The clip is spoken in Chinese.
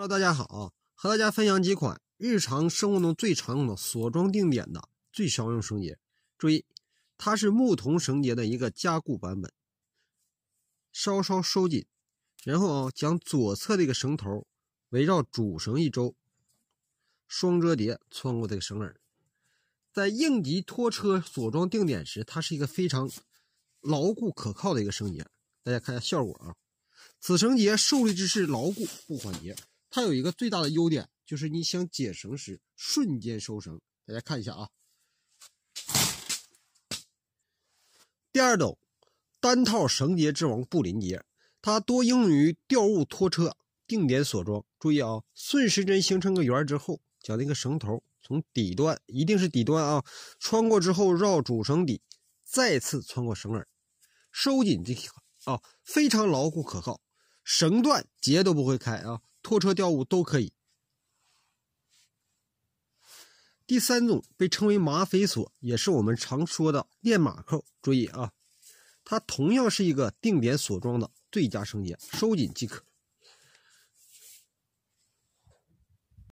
Hello，大家好，和大家分享几款日常生活中最常用的锁装定点的最常用绳结。注意，它是牧童绳结的一个加固版本。稍稍收紧，然后啊，将左侧这个绳头围绕主绳一周，双折叠穿过这个绳耳。在应急拖车锁装定点时，它是一个非常牢固可靠的一个绳结。大家看一下效果啊，此绳结受力之势牢固不缓结。它有一个最大的优点，就是你想解绳时瞬间收绳。大家看一下啊。第二种，单套绳结之王——布林结，它多应用于吊物拖车定点锁装。注意啊，顺时针形成个圆之后，将那个绳头从底端，一定是底端啊，穿过之后绕主绳底，再次穿过绳耳，收紧即可啊，非常牢固可靠，绳断结都不会开啊。拖车吊物都可以。第三种被称为马匪锁，也是我们常说的链马扣。注意啊，它同样是一个定点锁装的最佳绳结，收紧即可。